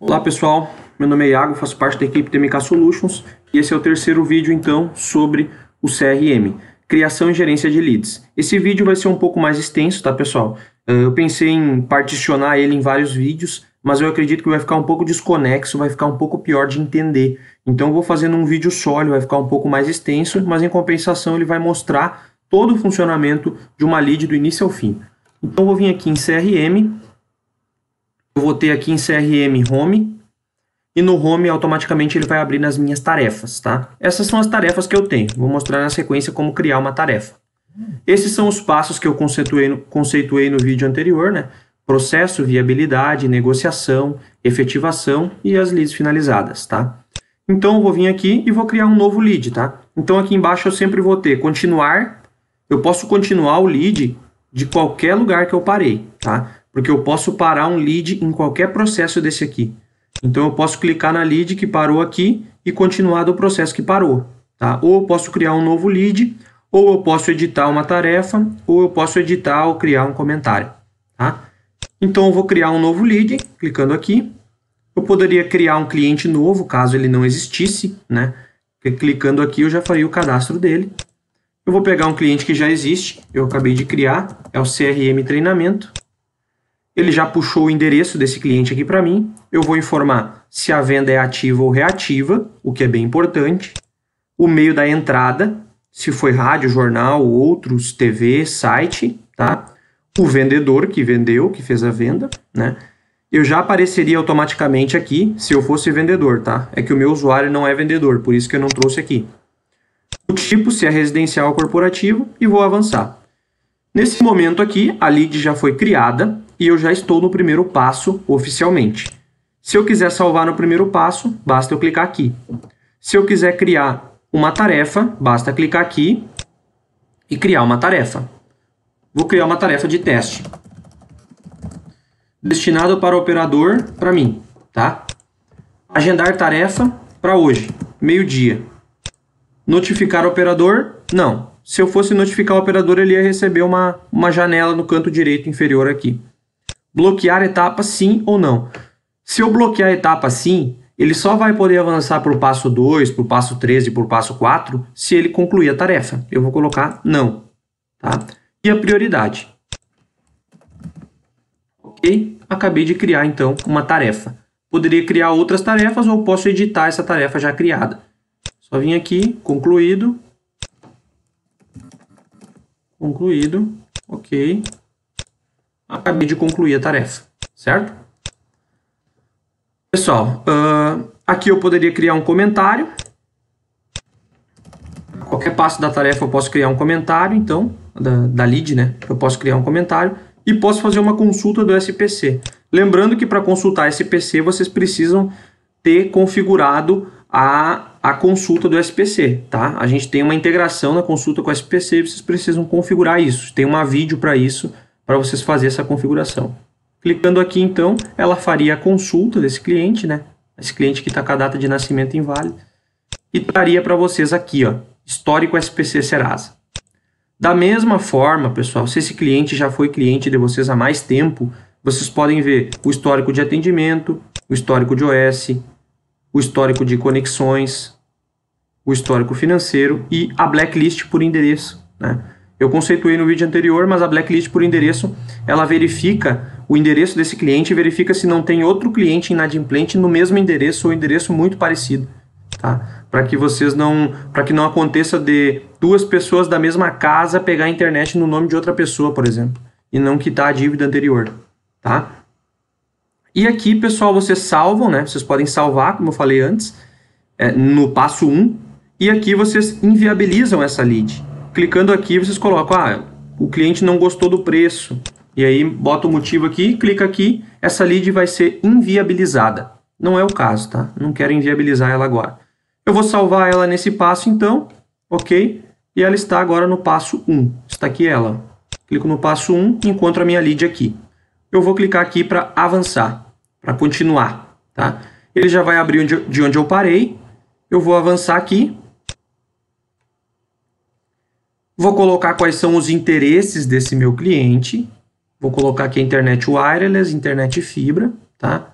Olá pessoal, meu nome é Iago, faço parte da equipe TMK Solutions e esse é o terceiro vídeo então sobre o CRM, Criação e Gerência de Leads. Esse vídeo vai ser um pouco mais extenso, tá pessoal? Ah, eu pensei em particionar ele em vários vídeos, mas eu acredito que vai ficar um pouco desconexo, vai ficar um pouco pior de entender. Então eu vou fazer num vídeo só, ele vai ficar um pouco mais extenso, mas em compensação ele vai mostrar todo o funcionamento de uma lead do início ao fim. Então eu vou vir aqui em CRM, eu vou ter aqui em CRM Home, e no Home automaticamente ele vai abrir nas minhas tarefas, tá? Essas são as tarefas que eu tenho. Vou mostrar na sequência como criar uma tarefa. Esses são os passos que eu conceituei no, conceituei no vídeo anterior, né? Processo, viabilidade, negociação, efetivação e as leads finalizadas, tá? Então eu vou vir aqui e vou criar um novo lead, tá? Então aqui embaixo eu sempre vou ter continuar. Eu posso continuar o lead de qualquer lugar que eu parei, tá? porque eu posso parar um lead em qualquer processo desse aqui. Então eu posso clicar na lead que parou aqui e continuar do processo que parou. Tá? Ou eu posso criar um novo lead, ou eu posso editar uma tarefa, ou eu posso editar ou criar um comentário. Tá? Então eu vou criar um novo lead, clicando aqui. Eu poderia criar um cliente novo, caso ele não existisse. Né? Clicando aqui eu já faria o cadastro dele. Eu vou pegar um cliente que já existe, eu acabei de criar, é o CRM Treinamento ele já puxou o endereço desse cliente aqui para mim. Eu vou informar se a venda é ativa ou reativa, o que é bem importante. O meio da entrada, se foi rádio, jornal, outros, TV, site, tá? O vendedor que vendeu, que fez a venda, né? Eu já apareceria automaticamente aqui se eu fosse vendedor, tá? É que o meu usuário não é vendedor, por isso que eu não trouxe aqui. O tipo, se é residencial ou corporativo, e vou avançar. Nesse momento aqui, a lead já foi criada, e eu já estou no primeiro passo oficialmente. Se eu quiser salvar no primeiro passo, basta eu clicar aqui. Se eu quiser criar uma tarefa, basta clicar aqui e criar uma tarefa. Vou criar uma tarefa de teste. Destinado para o operador, para mim, tá? Agendar tarefa para hoje, meio-dia. Notificar operador? Não. Se eu fosse notificar o operador, ele ia receber uma, uma janela no canto direito inferior aqui. Bloquear etapa sim ou não. Se eu bloquear a etapa sim, ele só vai poder avançar para o passo 2, para o passo 13, e para o passo 4 se ele concluir a tarefa. Eu vou colocar não. Tá? E a prioridade. Ok? Acabei de criar então uma tarefa. Poderia criar outras tarefas ou posso editar essa tarefa já criada. Só vim aqui, concluído. Concluído. Ok acabei de concluir a tarefa, certo? Pessoal, uh, aqui eu poderia criar um comentário. Qualquer passo da tarefa eu posso criar um comentário, então, da, da lead, né? Eu posso criar um comentário e posso fazer uma consulta do SPC. Lembrando que para consultar SPC, vocês precisam ter configurado a, a consulta do SPC, tá? A gente tem uma integração na consulta com o SPC, vocês precisam configurar isso. Tem uma vídeo para isso para vocês fazer essa configuração. Clicando aqui, então, ela faria a consulta desse cliente, né? Esse cliente que está com a data de nascimento inválida. E traria para vocês aqui, ó, histórico SPC Serasa. Da mesma forma, pessoal, se esse cliente já foi cliente de vocês há mais tempo, vocês podem ver o histórico de atendimento, o histórico de OS, o histórico de conexões, o histórico financeiro e a blacklist por endereço, né? Eu conceituei no vídeo anterior, mas a blacklist por endereço, ela verifica o endereço desse cliente e verifica se não tem outro cliente inadimplente no mesmo endereço ou endereço muito parecido, tá? Para que vocês não, para que não aconteça de duas pessoas da mesma casa pegar a internet no nome de outra pessoa, por exemplo, e não quitar a dívida anterior, tá? E aqui, pessoal, vocês salvam, né? Vocês podem salvar, como eu falei antes, é, no passo 1. E aqui vocês inviabilizam essa lead. Clicando aqui, vocês colocam, ah, o cliente não gostou do preço. E aí bota o motivo aqui, clica aqui, essa lead vai ser inviabilizada. Não é o caso, tá? Não quero inviabilizar ela agora. Eu vou salvar ela nesse passo então, ok? E ela está agora no passo 1. Está aqui ela. Clico no passo 1 e encontro a minha lead aqui. Eu vou clicar aqui para avançar, para continuar, tá? Ele já vai abrir de onde eu parei. Eu vou avançar aqui, Vou colocar quais são os interesses desse meu cliente. Vou colocar aqui a internet wireless, internet fibra, tá?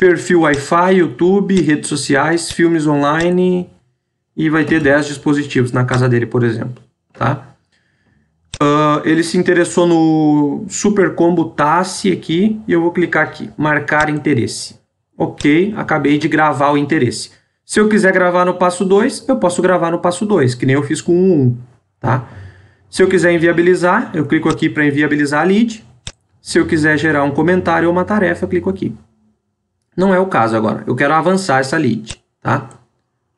Perfil Wi-Fi, YouTube, redes sociais, filmes online e vai ter 10 dispositivos na casa dele, por exemplo, tá? Uh, ele se interessou no Super Combo Tassi aqui e eu vou clicar aqui, marcar interesse. Ok, acabei de gravar o interesse. Se eu quiser gravar no passo 2, eu posso gravar no passo 2, que nem eu fiz com o 1. Tá? Se eu quiser inviabilizar, eu clico aqui para inviabilizar a lead. Se eu quiser gerar um comentário ou uma tarefa, eu clico aqui. Não é o caso agora. Eu quero avançar essa lead. Tá?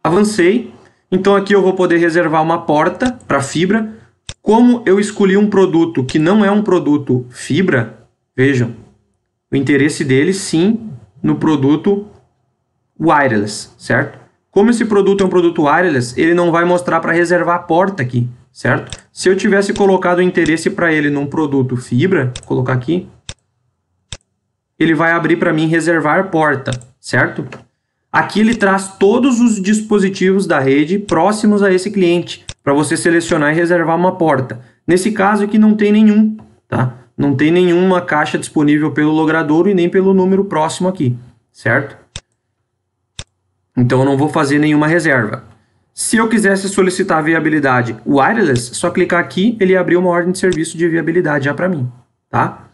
Avancei. Então aqui eu vou poder reservar uma porta para fibra. Como eu escolhi um produto que não é um produto fibra, vejam, o interesse dele sim no produto wireless, certo? Como esse produto é um produto wireless, ele não vai mostrar para reservar a porta aqui certo? Se eu tivesse colocado o interesse para ele num produto fibra, vou colocar aqui, ele vai abrir para mim reservar porta, certo? Aqui ele traz todos os dispositivos da rede próximos a esse cliente, para você selecionar e reservar uma porta. Nesse caso aqui não tem nenhum, tá? Não tem nenhuma caixa disponível pelo logradouro e nem pelo número próximo aqui, certo? Então eu não vou fazer nenhuma reserva. Se eu quisesse solicitar viabilidade wireless, só clicar aqui, ele abriu uma ordem de serviço de viabilidade já para mim, tá?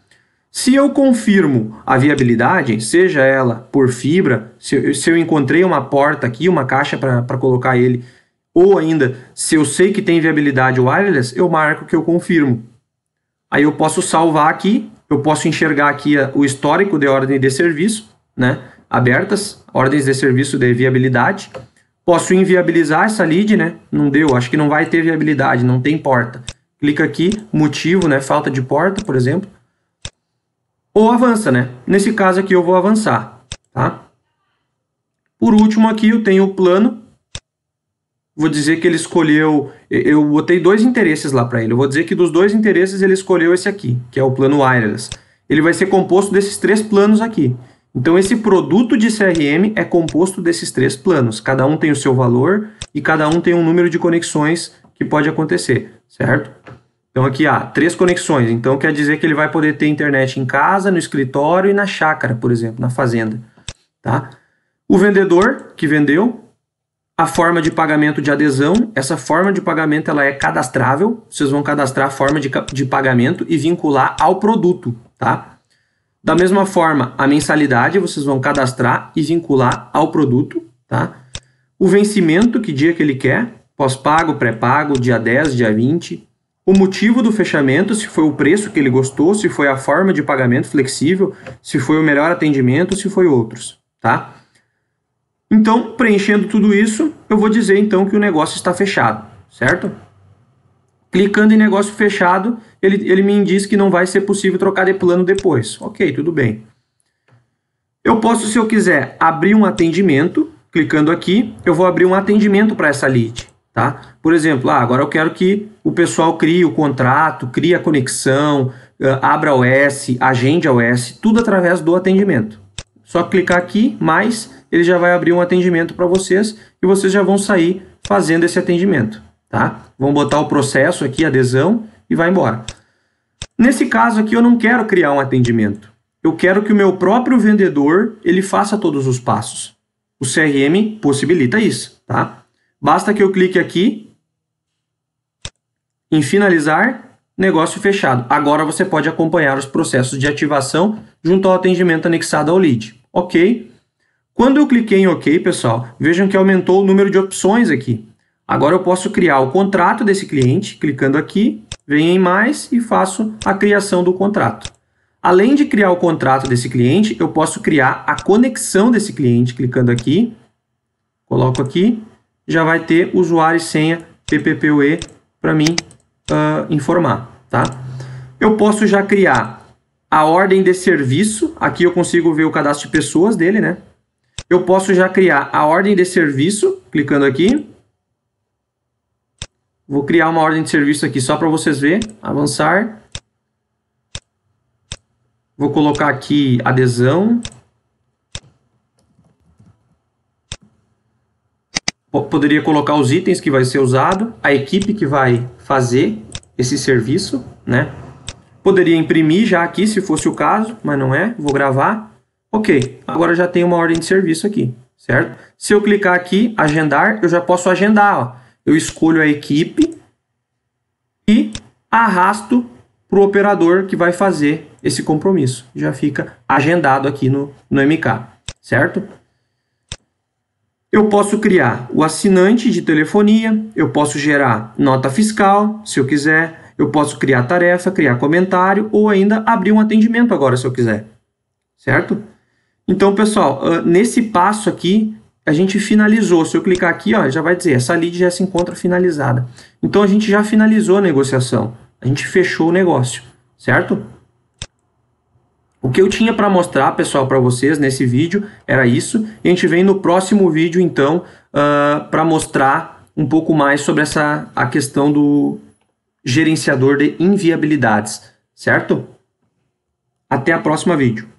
Se eu confirmo a viabilidade, seja ela por fibra, se eu, se eu encontrei uma porta aqui, uma caixa para colocar ele, ou ainda, se eu sei que tem viabilidade wireless, eu marco que eu confirmo. Aí eu posso salvar aqui, eu posso enxergar aqui a, o histórico de ordem de serviço, né? Abertas, ordens de serviço de viabilidade. Posso inviabilizar essa lead, né? Não deu, acho que não vai ter viabilidade, não tem porta. Clica aqui, motivo, né? Falta de porta, por exemplo. Ou avança, né? Nesse caso aqui eu vou avançar, tá? Por último aqui eu tenho o plano. Vou dizer que ele escolheu... Eu botei dois interesses lá para ele. Eu vou dizer que dos dois interesses ele escolheu esse aqui, que é o plano wireless. Ele vai ser composto desses três planos aqui. Então, esse produto de CRM é composto desses três planos. Cada um tem o seu valor e cada um tem um número de conexões que pode acontecer, certo? Então, aqui há ah, três conexões. Então, quer dizer que ele vai poder ter internet em casa, no escritório e na chácara, por exemplo, na fazenda. Tá? O vendedor que vendeu, a forma de pagamento de adesão. Essa forma de pagamento ela é cadastrável. Vocês vão cadastrar a forma de, de pagamento e vincular ao produto. Tá? Da mesma forma, a mensalidade vocês vão cadastrar e vincular ao produto, tá? O vencimento, que dia que ele quer, pós-pago, pré-pago, dia 10, dia 20. O motivo do fechamento, se foi o preço que ele gostou, se foi a forma de pagamento flexível, se foi o melhor atendimento, se foi outros, tá? Então, preenchendo tudo isso, eu vou dizer então que o negócio está fechado, certo? Clicando em negócio fechado, ele, ele me diz que não vai ser possível trocar de plano depois. Ok, tudo bem. Eu posso, se eu quiser, abrir um atendimento. Clicando aqui, eu vou abrir um atendimento para essa lead. Tá? Por exemplo, ah, agora eu quero que o pessoal crie o contrato, crie a conexão, eh, abra a OS, agende a OS, tudo através do atendimento. Só clicar aqui, mais, ele já vai abrir um atendimento para vocês e vocês já vão sair fazendo esse atendimento. Tá? vamos botar o processo aqui, adesão, e vai embora. Nesse caso aqui, eu não quero criar um atendimento. Eu quero que o meu próprio vendedor ele faça todos os passos. O CRM possibilita isso. Tá? Basta que eu clique aqui em finalizar, negócio fechado. Agora você pode acompanhar os processos de ativação junto ao atendimento anexado ao lead. Ok. Quando eu cliquei em OK, pessoal, vejam que aumentou o número de opções aqui. Agora eu posso criar o contrato desse cliente, clicando aqui, venho em mais e faço a criação do contrato. Além de criar o contrato desse cliente, eu posso criar a conexão desse cliente, clicando aqui, coloco aqui, já vai ter usuário e senha PPPoE para mim uh, informar. Tá? Eu posso já criar a ordem de serviço, aqui eu consigo ver o cadastro de pessoas dele, né? Eu posso já criar a ordem de serviço, clicando aqui, Vou criar uma ordem de serviço aqui só para vocês verem. Avançar. Vou colocar aqui adesão. Poderia colocar os itens que vai ser usado, a equipe que vai fazer esse serviço, né? Poderia imprimir já aqui, se fosse o caso, mas não é. Vou gravar. Ok, agora já tem uma ordem de serviço aqui, certo? Se eu clicar aqui, agendar, eu já posso agendar, ó eu escolho a equipe e arrasto para o operador que vai fazer esse compromisso. Já fica agendado aqui no, no MK, certo? Eu posso criar o assinante de telefonia, eu posso gerar nota fiscal, se eu quiser, eu posso criar tarefa, criar comentário ou ainda abrir um atendimento agora, se eu quiser, certo? Então, pessoal, ah, nesse passo aqui, a gente finalizou. Se eu clicar aqui, ó, já vai dizer, essa lead já se encontra finalizada. Então a gente já finalizou a negociação. A gente fechou o negócio, certo? O que eu tinha para mostrar, pessoal, para vocês nesse vídeo era isso. a gente vem no próximo vídeo, então, uh, ah, para mostrar um pouco mais sobre essa a questão do gerenciador de inviabilidades, certo? Até a próxima vídeo.